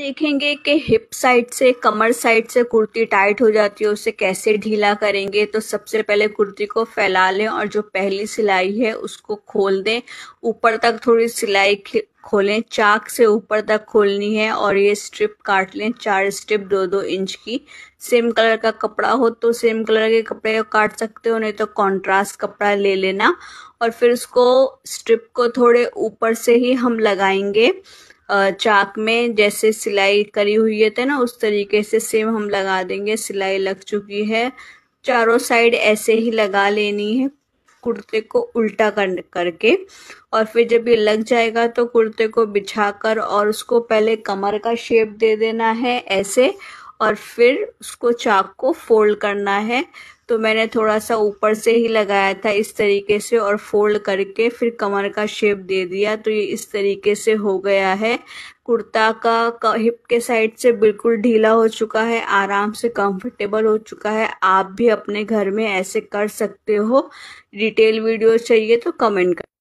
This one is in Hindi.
देखेंगे कि हिप साइड से कमर साइड से कुर्ती टाइट हो जाती है उसे कैसे ढीला करेंगे तो सबसे पहले कुर्ती को फैला लें और जो पहली सिलाई है उसको खोल दें ऊपर तक थोड़ी सिलाई खोलें चाक से ऊपर तक खोलनी है और ये स्ट्रिप काट लें चार स्ट्रिप दो दो इंच की सेम कलर का कपड़ा हो तो सेम कलर के कपड़े को काट सकते हो नहीं तो कॉन्ट्रास्ट कपड़ा ले लेना और फिर उसको स्ट्रिप को थोड़े ऊपर से ही हम लगाएंगे चाक में जैसे सिलाई करी हुई है तो ना उस तरीके से सेम हम लगा देंगे सिलाई लग चुकी है चारों साइड ऐसे ही लगा लेनी है कुर्ते को उल्टा कर करके और फिर जब ये लग जाएगा तो कुर्ते को बिछाकर और उसको पहले कमर का शेप दे देना है ऐसे और फिर उसको चाक को फोल्ड करना है तो मैंने थोड़ा सा ऊपर से ही लगाया था इस तरीके से और फोल्ड करके फिर कमर का शेप दे दिया तो ये इस तरीके से हो गया है कुर्ता का हिप के साइड से बिल्कुल ढीला हो चुका है आराम से कंफर्टेबल हो चुका है आप भी अपने घर में ऐसे कर सकते हो डिटेल वीडियो चाहिए तो कमेंट कर